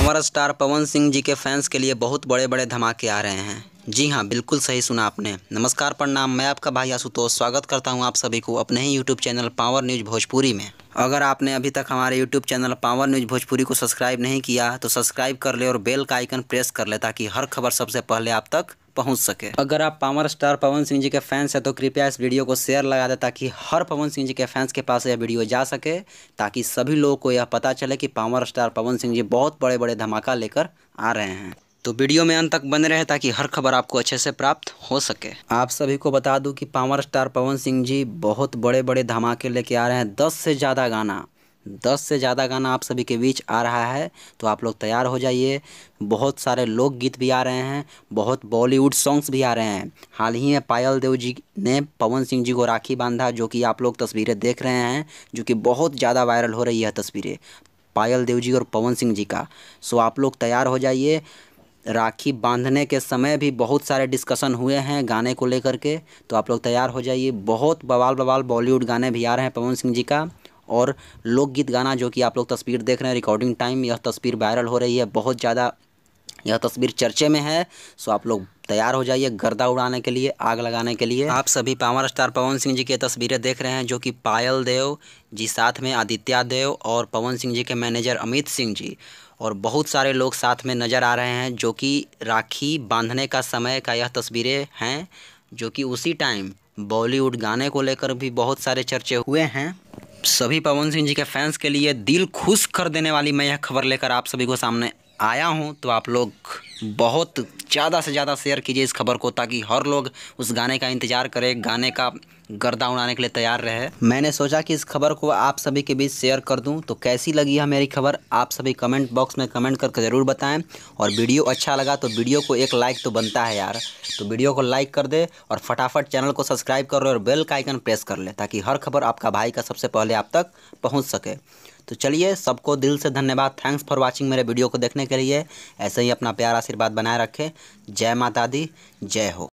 अमर star Pawan Singh ji के fans के लिए बहुत बड़े बड़े धमाके आ रहे हैं जी हाँ बिल्कुल सही सुना आपने नमस्कार प्रणाम मैं आपका भाई आशुतोष स्वागत करता हूँ आप सभी को अपने ही YouTube channel power news Bhojpuri में अगर आपने अभी तक हमारे YouTube channel power news Bhojpuri को सब्सक्राइब नहीं किया तो सब्सक्राइब कर ले और बेल का आइकन प्रेस कर ले ताकि हर खबर सबसे पहले आप तक पहुंच सके अगर आप पावर स्टार पवन सिंह जी के फैंस हैं तो कृपया इस वीडियो को शेयर लगा दें ताकि हर पवन सिंह जी के फैंस के पास यह वीडियो जा सके ताकि सभी लोगों को यह पता चले कि पावर स्टार पवन सिंह जी बहुत बड़े बड़े धमाका लेकर आ रहे हैं तो वीडियो में अंत तक बने रहे ताकि हर खबर आपको अच्छे से प्राप्त हो सके आप सभी को बता दूं कि पावर स्टार पवन सिंह जी बहुत बड़े बड़े धमाके लेके आ रहे हैं दस से ज़्यादा गाना दस से ज़्यादा गाना आप सभी के बीच आ रहा है तो आप लोग तैयार हो जाइए बहुत सारे लोकगीत भी आ रहे हैं बहुत बॉलीवुड सॉन्ग्स भी आ रहे हैं हाल ही में पायल देव जी ने पवन सिंह जी को राखी बांधा जो कि आप लोग तस्वीरें देख रहे हैं जो कि बहुत ज़्यादा वायरल हो रही है तस्वीरें पायल देव जी और पवन सिंह जी का सो आप लोग तैयार हो जाइए राखी बांधने के समय भी बहुत सारे डिस्कशन हुए हैं गाने को लेकर के तो आप लोग तैयार हो जाइए बहुत बवाल बवाल बॉलीवुड गाने भी आ रहे हैं पवन सिंह जी का और लोकगीत गाना जो कि आप लोग तस्वीर देख रहे हैं रिकॉर्डिंग टाइम यह तस्वीर वायरल हो रही है बहुत ज़्यादा यह तस्वीर चर्चे में है सो आप लोग तैयार हो जाइए गर्दा उड़ाने के लिए आग लगाने के लिए आप सभी पावर स्टार पवन सिंह जी की तस्वीरें देख रहे हैं जो कि पायल देव जी साथ में आदित्य देव और पवन सिंह जी के मैनेजर अमित सिंह जी और बहुत सारे लोग साथ में नज़र आ रहे हैं जो कि राखी बांधने का समय का यह तस्वीरें हैं जो कि उसी टाइम बॉलीवुड गाने को लेकर भी बहुत सारे चर्चे हुए हैं सभी पवन सिंह जी के फैंस के लिए दिल खुश कर देने वाली मैं यह खबर लेकर आप सभी को सामने आया हूँ तो आप लोग बहुत ज़्यादा से ज़्यादा शेयर कीजिए इस खबर को ताकि हर लोग उस गाने का इंतज़ार करें गाने का गर्दा उड़ाने के लिए तैयार रहे मैंने सोचा कि इस खबर को आप सभी के बीच शेयर कर दूं तो कैसी लगी है मेरी खबर आप सभी कमेंट बॉक्स में कमेंट करके ज़रूर बताएं और वीडियो अच्छा लगा तो वीडियो को एक लाइक तो बनता है यार तो वीडियो को लाइक कर दे और फटाफट चैनल को सब्सक्राइब कर लो और बेल का आइकन प्रेस कर ले ताकि हर खबर आपका भाई का सबसे पहले आप तक पहुँच सके तो चलिए सबको दिल से धन्यवाद थैंक्स फॉर वॉचिंग मेरे वीडियो को देखने के लिए ऐसे ही अपना प्यारा आशीर्वाद बनाए रखें जय माता दी जय हो